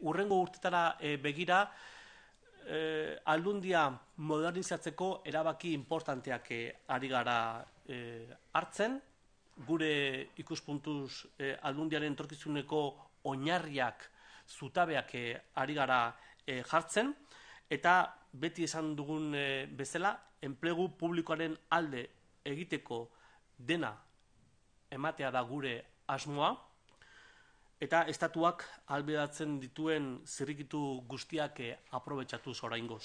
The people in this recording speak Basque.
urrengo urtetara eh, begira e, aldundia modernizatzeko erabaki importanteak eh, ari gara e, hartzen, gure ikuspuntuz e, aldundiaren torkizuneko oinarriak zutabeak e, ari gara e, jartzen, eta beti esan dugun e, bezala, enplegu publikoaren alde egiteko dena ematea da gure asmoa, Eta estatuak albedatzen dituen zirrikitu guztiak eh, aprobetsatuz oraingoz.